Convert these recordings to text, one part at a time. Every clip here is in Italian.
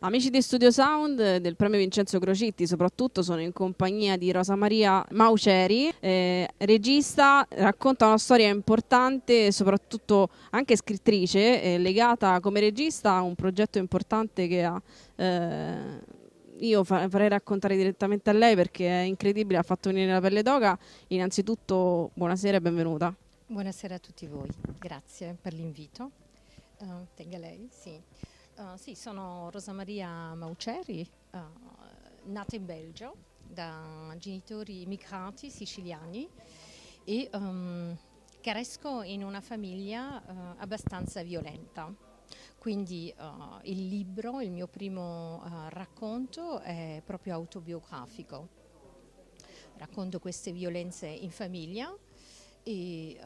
Amici di Studio Sound eh, del premio Vincenzo Crocitti, soprattutto sono in compagnia di Rosa Maria Mauceri, eh, regista, racconta una storia importante, soprattutto anche scrittrice, eh, legata come regista a un progetto importante che ha... Eh, io farei raccontare direttamente a lei perché è incredibile, ha fatto venire la pelle d'oca. Innanzitutto buonasera e benvenuta. Buonasera a tutti voi, grazie per l'invito. Uh, tenga lei, sì. Uh, sì, sono Rosa Maria Mauceri, uh, nata in Belgio da genitori immigrati siciliani e um, cresco in una famiglia uh, abbastanza violenta. Quindi il libro, il mio primo racconto è proprio autobiografico. Racconto queste violenze in famiglia e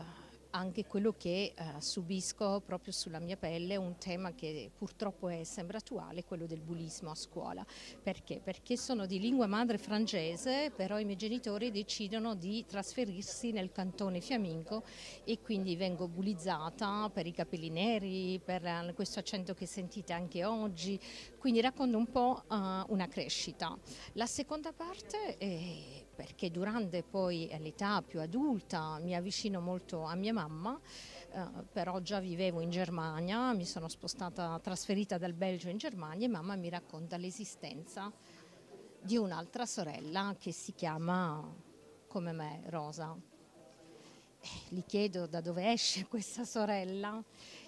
anche quello che eh, subisco proprio sulla mia pelle, un tema che purtroppo è, sembra attuale, quello del bullismo a scuola. Perché? Perché sono di lingua madre francese, però i miei genitori decidono di trasferirsi nel cantone fiammingo e quindi vengo bullizzata per i capelli neri, per eh, questo accento che sentite anche oggi, quindi racconto un po' eh, una crescita. La seconda parte è perché durante poi eh, l'età più adulta mi avvicino molto a mia mamma, eh, però già vivevo in Germania, mi sono spostata, trasferita dal Belgio in Germania e mamma mi racconta l'esistenza di un'altra sorella che si chiama come me Rosa. Eh, gli chiedo da dove esce questa sorella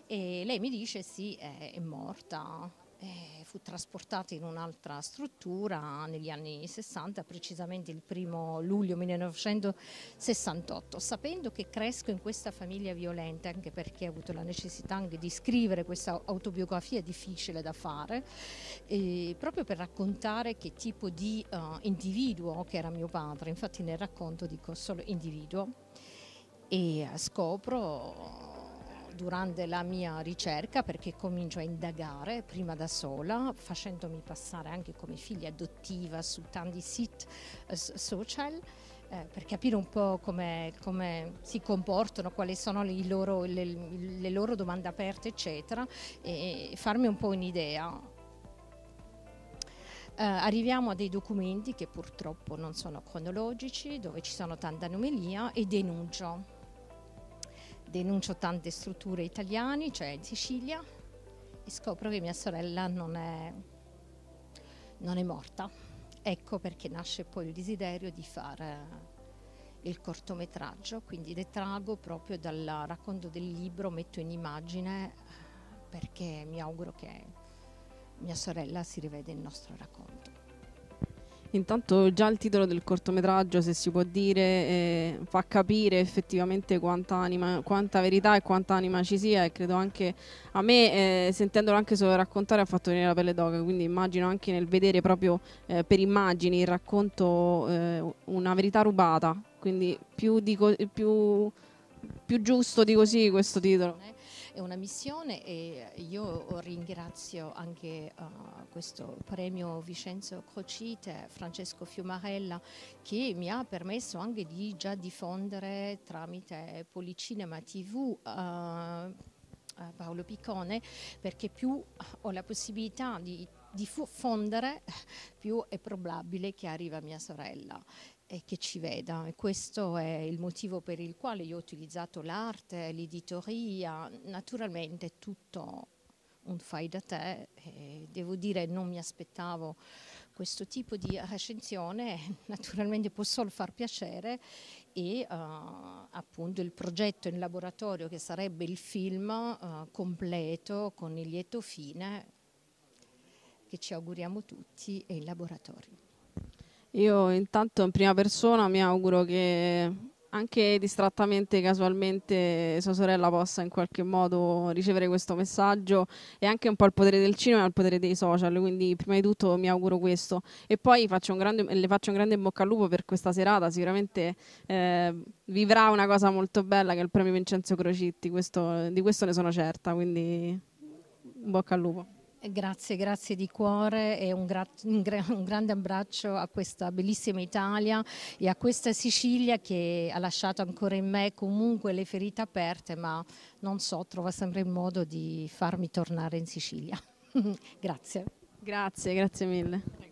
e lei mi dice sì, è morta eh, fu trasportato in un'altra struttura negli anni 60, precisamente il primo luglio 1968, sapendo che cresco in questa famiglia violenta, anche perché ho avuto la necessità anche di scrivere questa autobiografia difficile da fare, eh, proprio per raccontare che tipo di uh, individuo che era mio padre, infatti nel racconto dico solo individuo e eh, scopro durante la mia ricerca perché comincio a indagare prima da sola, facendomi passare anche come figlia adottiva su tanti siti eh, social eh, per capire un po' come, come, si comportano, quali sono le loro, le, le loro domande aperte, eccetera, e farmi un po' un'idea. Uh, arriviamo a dei documenti che purtroppo non sono cronologici, dove ci sono tanta anomalia e denuncio denuncio tante strutture italiane, cioè in Sicilia, e scopro che mia sorella non è, non è morta. Ecco perché nasce poi il desiderio di fare eh, il cortometraggio, quindi detrago proprio dal racconto del libro, metto in immagine eh, perché mi auguro che mia sorella si rivede il nostro racconto. Intanto già il titolo del cortometraggio, se si può dire, eh, fa capire effettivamente quanta, anima, quanta, verità e quanta anima ci sia e credo anche a me, eh, sentendolo anche solo raccontare, ha fatto venire la pelle d'oca, quindi immagino anche nel vedere proprio eh, per immagini il racconto eh, una verità rubata, quindi più, più, più giusto di così questo titolo è una missione e io ringrazio anche uh, questo premio Vincenzo Crocite, Francesco Fiumarella che mi ha permesso anche di già diffondere tramite Policinema TV uh, eh, eh, Paolo Piccone perché più ho la possibilità di diffondere più è probabile che arriva mia sorella e che ci veda. E questo è il motivo per il quale io ho utilizzato l'arte, l'editoria, naturalmente tutto un fai da te. E devo dire che non mi aspettavo questo tipo di recensione, naturalmente può solo far piacere e uh, appunto il progetto in laboratorio che sarebbe il film uh, completo con il lieto fine che ci auguriamo tutti è in laboratorio. Io intanto in prima persona mi auguro che anche distrattamente, casualmente, sua sorella possa in qualche modo ricevere questo messaggio e anche un po' il potere del cinema e il potere dei social, quindi prima di tutto mi auguro questo. E poi faccio grande, le faccio un grande in bocca al lupo per questa serata, sicuramente eh, vivrà una cosa molto bella che è il premio Vincenzo Crocitti, questo, di questo ne sono certa, quindi in bocca al lupo. Grazie, grazie di cuore e un, gra un, gra un, grande abbraccio a questa bellissima Italia e a questa Sicilia che ha lasciato ancora in me comunque le ferite aperte, ma non so, trova sempre il modo di farmi tornare in Sicilia. grazie. Grazie, grazie mille.